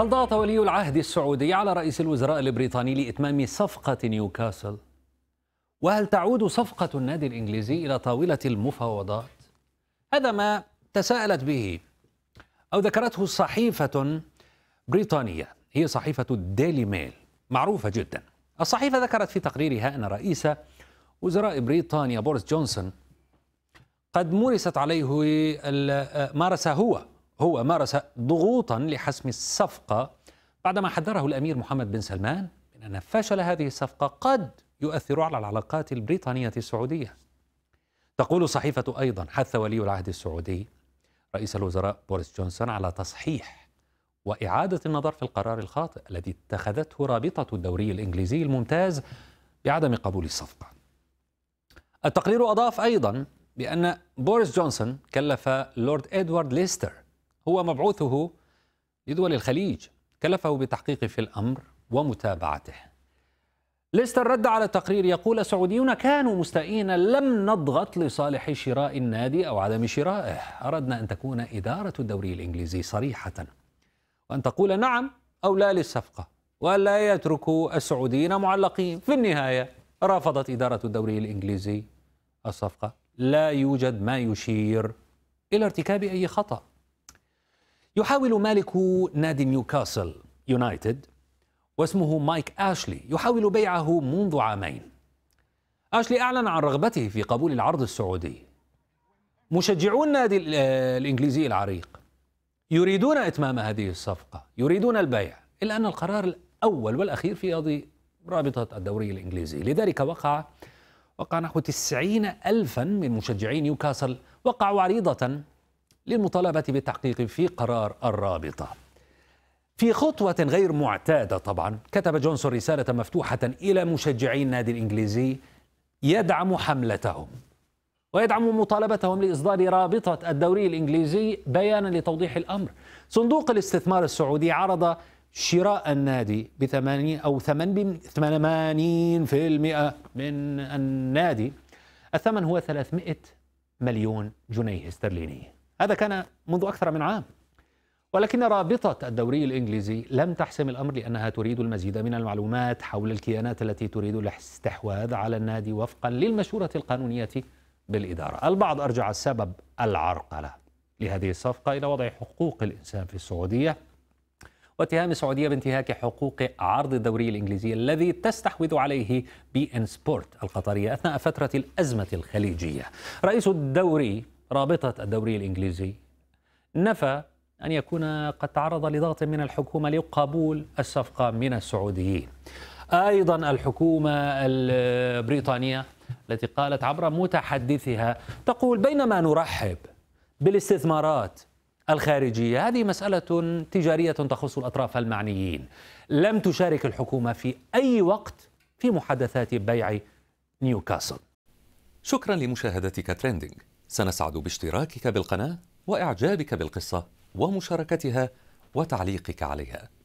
هل ضغط ولي العهد السعودي على رئيس الوزراء البريطاني لإتمام صفقة نيوكاسل؟ وهل تعود صفقة النادي الإنجليزي إلى طاولة المفاوضات؟ هذا ما تساءلت به أو ذكرته صحيفة بريطانية هي صحيفة الديلي ميل معروفة جدا الصحيفة ذكرت في تقريرها أن رئيس وزراء بريطانيا بوريس جونسون قد مورست عليه مارس هو هو مارس ضغوطا لحسم الصفقة بعدما حذره الأمير محمد بن سلمان من أن فشل هذه الصفقة قد يؤثر على العلاقات البريطانية السعودية تقول صحيفة أيضا حث ولي العهد السعودي رئيس الوزراء بوريس جونسون على تصحيح وإعادة النظر في القرار الخاطئ الذي اتخذته رابطة الدوري الإنجليزي الممتاز بعدم قبول الصفقة التقرير أضاف أيضا بأن بوريس جونسون كلف لورد إدوارد ليستر هو مبعوثه لدول الخليج كلفه بتحقيق في الأمر ومتابعته ليستر رد على التقرير يقول السعوديون كانوا مستائين لم نضغط لصالح شراء النادي أو عدم شرائه أردنا أن تكون إدارة الدوري الإنجليزي صريحة وأن تقول نعم أو لا للصفقة لا يتركوا السعوديين معلقين في النهاية رفضت إدارة الدوري الإنجليزي الصفقة لا يوجد ما يشير إلى ارتكاب أي خطأ يحاول مالك نادي نيوكاسل يونايتد واسمه مايك آشلي يحاول بيعه منذ عامين آشلي أعلن عن رغبته في قبول العرض السعودي مشجعو النادي آه، الإنجليزي العريق يريدون إتمام هذه الصفقة يريدون البيع إلا أن القرار الأول والأخير في يد رابطة الدوري الإنجليزي لذلك وقع وقع نحو 90 ألفا من مشجعي نيوكاسل وقعوا عريضة للمطالبة بالتحقيق في قرار الرابطة في خطوة غير معتادة طبعا كتب جونسون رسالة مفتوحة إلى مشجعي النادي الإنجليزي يدعم حملتهم ويدعم مطالبتهم لإصدار رابطة الدوري الإنجليزي بيانا لتوضيح الأمر صندوق الاستثمار السعودي عرض شراء النادي بثمانين أو ثمانين في المئة من النادي الثمن هو 300 مليون جنيه استرليني هذا كان منذ أكثر من عام ولكن رابطة الدوري الإنجليزي لم تحسم الأمر لأنها تريد المزيد من المعلومات حول الكيانات التي تريد الاستحواذ على النادي وفقا للمشورة القانونية بالإدارة البعض أرجع السبب العرقلة لهذه الصفقة إلى وضع حقوق الإنسان في السعودية واتهام السعودية بانتهاك حقوق عرض الدوري الإنجليزي الذي تستحوذ عليه بي إن سبورت القطرية أثناء فترة الأزمة الخليجية رئيس الدوري رابطة الدوري الإنجليزي نفى أن يكون قد تعرض لضغط من الحكومة لقبول الصفقة من السعوديين أيضا الحكومة البريطانية التي قالت عبر متحدثها تقول بينما نرحب بالاستثمارات الخارجية هذه مسألة تجارية تخص الأطراف المعنيين لم تشارك الحكومة في أي وقت في محادثات بيع نيوكاسل شكرا لمشاهدتك تريندينج سنسعد باشتراكك بالقناة وإعجابك بالقصة ومشاركتها وتعليقك عليها